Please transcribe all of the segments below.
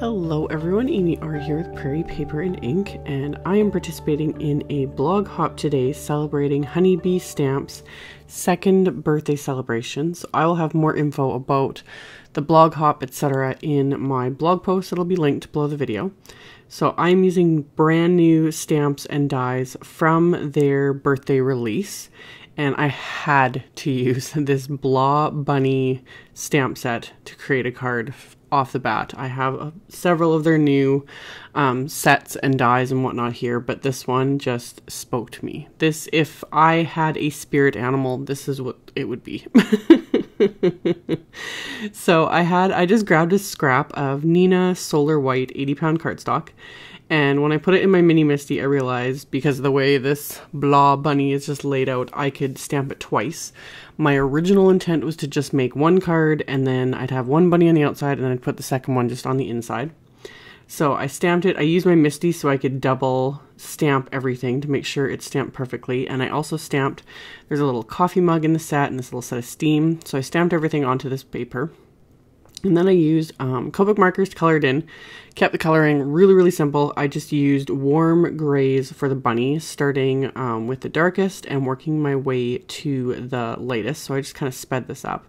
Hello everyone, Amy R here with Prairie Paper and Ink, and I am participating in a blog hop today celebrating Honeybee Stamp's second birthday celebration. So I will have more info about the blog hop, etc. in my blog post that'll be linked below the video. So I'm using brand new stamps and dies from their birthday release, and I had to use this Blah Bunny stamp set to create a card off the bat. I have uh, several of their new um, sets and dies and whatnot here, but this one just spoke to me. This, if I had a spirit animal, this is what it would be. so I had, I just grabbed a scrap of Nina Solar White 80 pound cardstock and when I put it in my mini Misty, I realized because of the way this blah bunny is just laid out, I could stamp it twice. My original intent was to just make one card and then I'd have one bunny on the outside and then I'd put the second one just on the inside. So I stamped it. I used my Misty so I could double stamp everything to make sure it's stamped perfectly. And I also stamped, there's a little coffee mug in the set and this little set of steam. So I stamped everything onto this paper. And then I used um, Copic markers it in, kept the coloring really, really simple. I just used warm grays for the bunny, starting um, with the darkest and working my way to the lightest. So I just kind of sped this up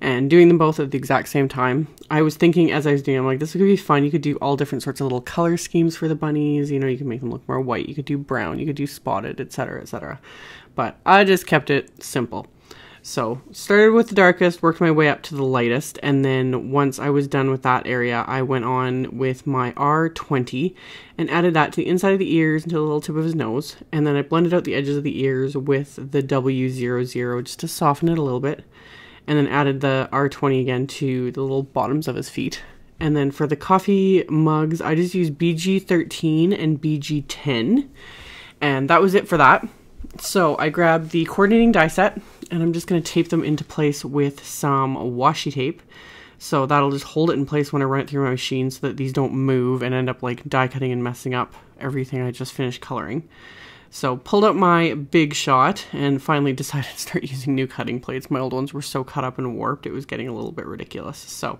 and doing them both at the exact same time. I was thinking as I was doing, I'm like, this could be fun. You could do all different sorts of little color schemes for the bunnies. You know, you can make them look more white. You could do brown. You could do spotted, etc., etc. But I just kept it simple. So, started with the darkest, worked my way up to the lightest, and then once I was done with that area, I went on with my R20 and added that to the inside of the ears and to the little tip of his nose, and then I blended out the edges of the ears with the W00 just to soften it a little bit, and then added the R20 again to the little bottoms of his feet. And then for the coffee mugs, I just used BG13 and BG10, and that was it for that. So I grab the coordinating die set and I'm just going to tape them into place with some washi tape. So that'll just hold it in place when I run it through my machine so that these don't move and end up like die cutting and messing up everything I just finished coloring. So pulled up my big shot and finally decided to start using new cutting plates. My old ones were so cut up and warped it was getting a little bit ridiculous. So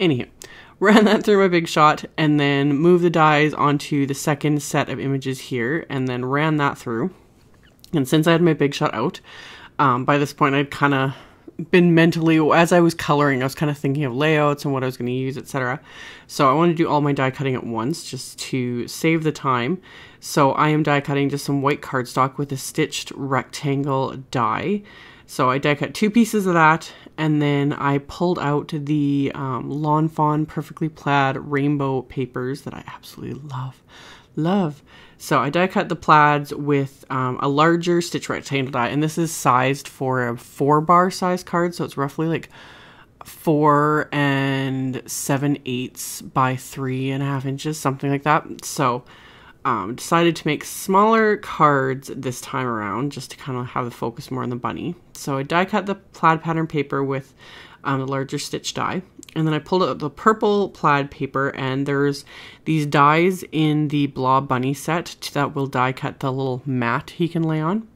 anywho, ran that through my big shot and then moved the dies onto the second set of images here and then ran that through and since I had my big shot out, um, by this point I'd kind of been mentally as I was coloring, I was kind of thinking of layouts and what I was going to use, etc. So I wanted to do all my die cutting at once just to save the time. So I am die cutting just some white cardstock with a stitched rectangle die. So I die cut two pieces of that, and then I pulled out the um, Lawn Fawn Perfectly Plaid Rainbow papers that I absolutely love. Love. So I die cut the plaids with um, a larger stitch rectangle die, and this is sized for a four bar size card, so it's roughly like four and seven eighths by three and a half inches, something like that. So um, decided to make smaller cards this time around just to kind of have the focus more on the bunny. So I die cut the plaid pattern paper with um, a larger stitch die. And then I pulled out the purple plaid paper and there's these dies in the Blah Bunny set that will die cut the little mat he can lay on.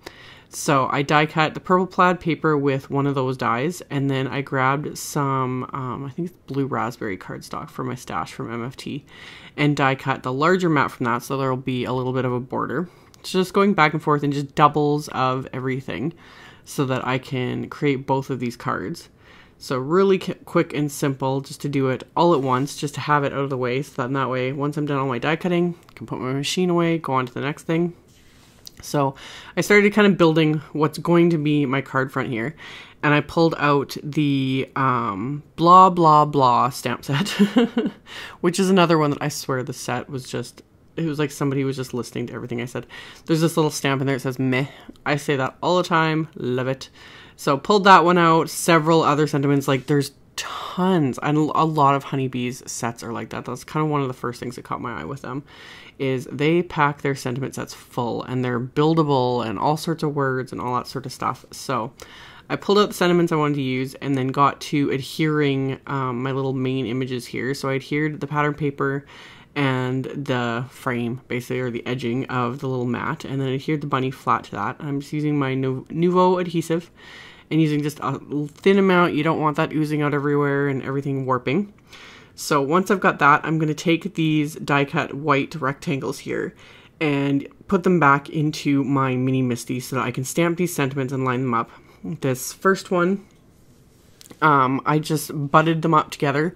So I die cut the purple plaid paper with one of those dies, and then I grabbed some, um, I think it's blue raspberry cardstock for my stash from MFT, and die cut the larger mat from that, so there'll be a little bit of a border. It's just going back and forth and just doubles of everything so that I can create both of these cards. So really quick and simple just to do it all at once, just to have it out of the way so that, that way once I'm done all my die cutting, I can put my machine away, go on to the next thing. So I started kind of building what's going to be my card front here and I pulled out the um, blah blah blah stamp set, which is another one that I swear the set was just it was like somebody was just listening to everything I said. There's this little stamp in there that says meh. I say that all the time. Love it. So pulled that one out. Several other sentiments. Like there's tons and a lot of honeybees sets are like that that's kind of one of the first things that caught my eye with them is they pack their sentiment sets full and they're buildable and all sorts of words and all that sort of stuff so i pulled out the sentiments i wanted to use and then got to adhering um, my little main images here so i adhered the pattern paper and the frame basically or the edging of the little mat and then adhered the bunny flat to that i'm just using my nouveau adhesive and using just a thin amount. You don't want that oozing out everywhere and everything warping. So once I've got that, I'm going to take these die cut white rectangles here and put them back into my mini Misty so that I can stamp these sentiments and line them up. This first one, um, I just butted them up together.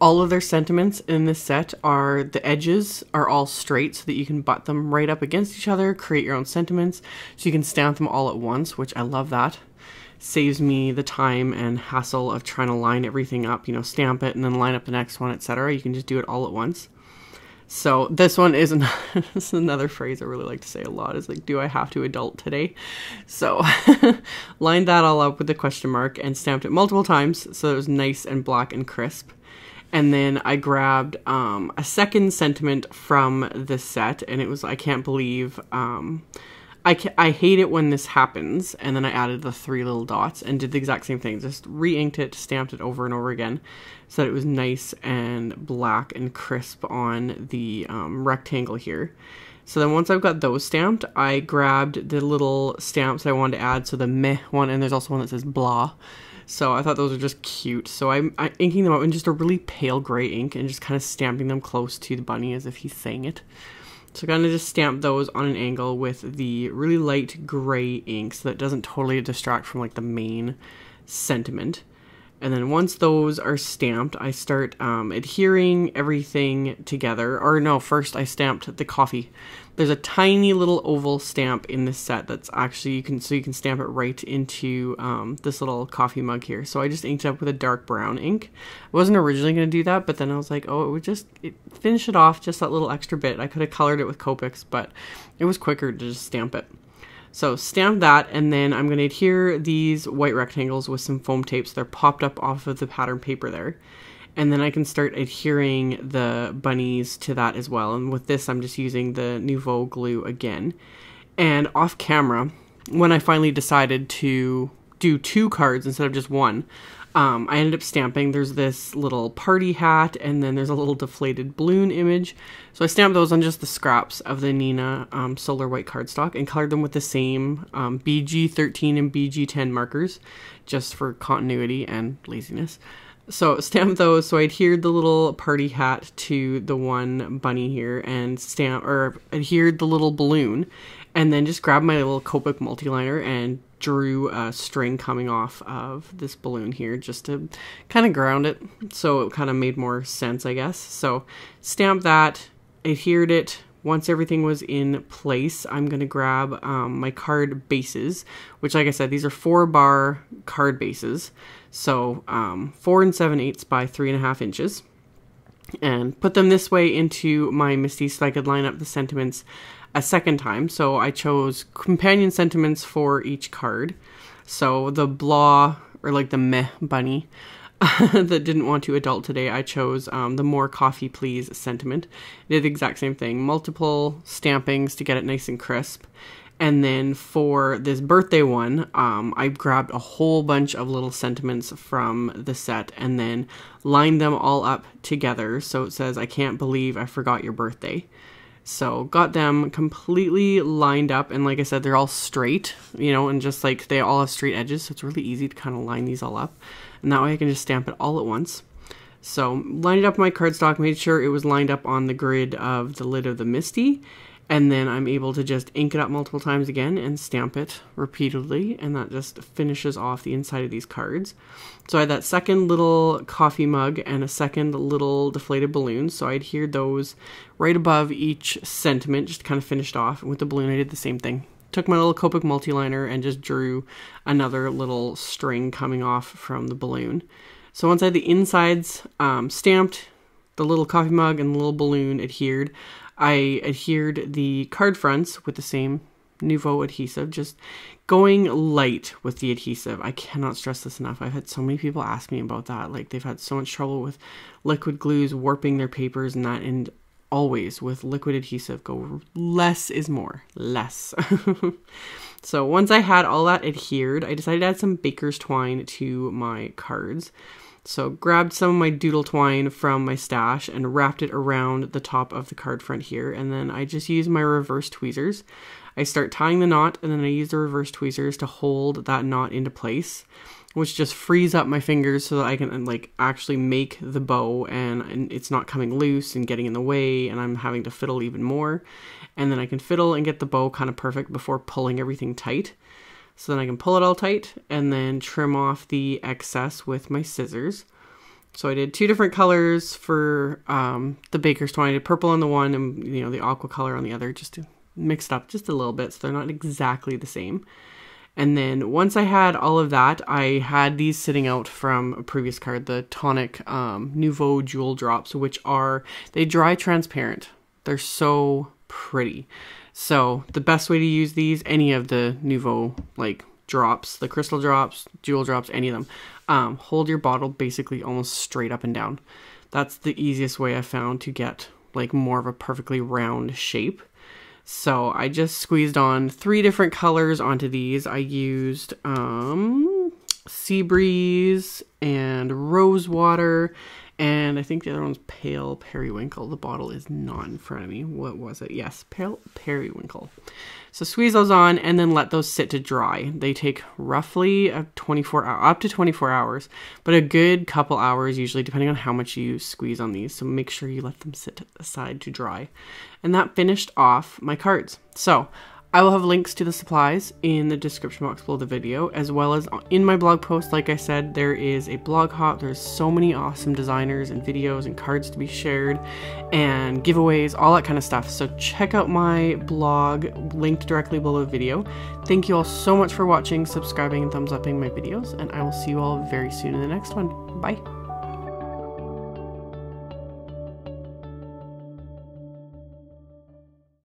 All of their sentiments in this set are the edges are all straight so that you can butt them right up against each other, create your own sentiments, so you can stamp them all at once, which I love that saves me the time and hassle of trying to line everything up, you know, stamp it and then line up the next one, etc. You can just do it all at once. So this one is, an, this is another phrase I really like to say a lot is like, do I have to adult today? So lined that all up with the question mark and stamped it multiple times so it was nice and black and crisp. And then I grabbed um, a second sentiment from the set and it was, I can't believe, um, I, ca- I hate it when this happens. And then I added the three little dots and did the exact same thing. Just re-inked it, stamped it over and over again so that it was nice and black and crisp on the um, rectangle here. So then once I've got those stamped, I grabbed the little stamps I wanted to add. So the meh one, and there's also one that says blah. So I thought those were just cute. So I'm, I'm inking them up in just a really pale gray ink and just kind of stamping them close to the bunny as if he's saying it. So I'm gonna just stamp those on an angle with the really light gray ink so that doesn't totally distract from like the main sentiment. And then once those are stamped, I start um, adhering everything together. Or no, first I stamped the coffee. There's a tiny little oval stamp in this set that's actually, you can so you can stamp it right into um, this little coffee mug here. So I just inked up with a dark brown ink. I wasn't originally going to do that, but then I was like, oh, it would just it, finish it off just that little extra bit. I could have colored it with Copics, but it was quicker to just stamp it. So stamp that, and then I'm gonna adhere these white rectangles with some foam tapes. They're popped up off of the pattern paper there. And then I can start adhering the bunnies to that as well. And with this, I'm just using the Nouveau glue again. And off camera, when I finally decided to do two cards instead of just one, um, I ended up stamping. There's this little party hat, and then there's a little deflated balloon image. So I stamped those on just the scraps of the Nina um, solar white cardstock and colored them with the same um, BG13 and BG10 markers, just for continuity and laziness. So stamp those. So I adhered the little party hat to the one bunny here, and stamp or adhered the little balloon, and then just grabbed my little Copic multiliner and drew a string coming off of this balloon here just to kind of ground it so it kind of made more sense I guess so stamp that adhered it once everything was in place I'm gonna grab um, my card bases which like I said these are four bar card bases so um, four and seven eighths by three and a half inches and put them this way into my Misty so I could line up the sentiments a second time. So I chose companion sentiments for each card. So the blah or like the meh bunny that didn't want to adult today, I chose um, the more coffee please sentiment. did the exact same thing, multiple stampings to get it nice and crisp. And then for this birthday one, um, I grabbed a whole bunch of little sentiments from the set and then lined them all up together. So it says, I can't believe I forgot your birthday. So got them completely lined up. And like I said, they're all straight, you know, and just like they all have straight edges. So it's really easy to kind of line these all up. And that way I can just stamp it all at once. So lined up my cardstock, made sure it was lined up on the grid of the lid of the Misty and then I'm able to just ink it up multiple times again and stamp it repeatedly, and that just finishes off the inside of these cards. So I had that second little coffee mug and a second little deflated balloon, so I adhered those right above each sentiment, just kind of finished off. And with the balloon, I did the same thing. Took my little Copic multiliner and just drew another little string coming off from the balloon. So once I had the insides um, stamped, the little coffee mug and the little balloon adhered, I adhered the card fronts with the same Nouveau adhesive, just going light with the adhesive. I cannot stress this enough. I've had so many people ask me about that. Like they've had so much trouble with liquid glues warping their papers and that and always with liquid adhesive go less is more, less. so once I had all that adhered, I decided to add some baker's twine to my cards. So grabbed some of my doodle twine from my stash and wrapped it around the top of the card front here. And then I just use my reverse tweezers. I start tying the knot and then I use the reverse tweezers to hold that knot into place, which just frees up my fingers so that I can like actually make the bow and, and it's not coming loose and getting in the way and I'm having to fiddle even more. And then I can fiddle and get the bow kind of perfect before pulling everything tight. So then I can pull it all tight and then trim off the excess with my scissors. So I did two different colors for um, the baker's twine. I did purple on the one and you know the aqua color on the other just to mix it up just a little bit so they're not exactly the same. And then once I had all of that, I had these sitting out from a previous card, the Tonic um, Nouveau Jewel Drops, which are, they dry transparent. They're so pretty. So the best way to use these, any of the Nouveau like drops, the crystal drops, jewel drops, any of them, um, hold your bottle basically almost straight up and down. That's the easiest way I found to get like more of a perfectly round shape. So I just squeezed on three different colors onto these. I used um, sea breeze and rose water and I think the other one's Pale Periwinkle. The bottle is not in front of me. What was it? Yes, Pale Periwinkle. So squeeze those on and then let those sit to dry. They take roughly a 24 up to 24 hours, but a good couple hours usually depending on how much you squeeze on these. So make sure you let them sit aside to dry. And that finished off my cards. So I will have links to the supplies in the description box below the video, as well as in my blog post, like I said, there is a blog hop. There's so many awesome designers and videos and cards to be shared and giveaways, all that kind of stuff. So check out my blog linked directly below the video. Thank you all so much for watching, subscribing, and thumbs upping my videos, and I will see you all very soon in the next one. Bye.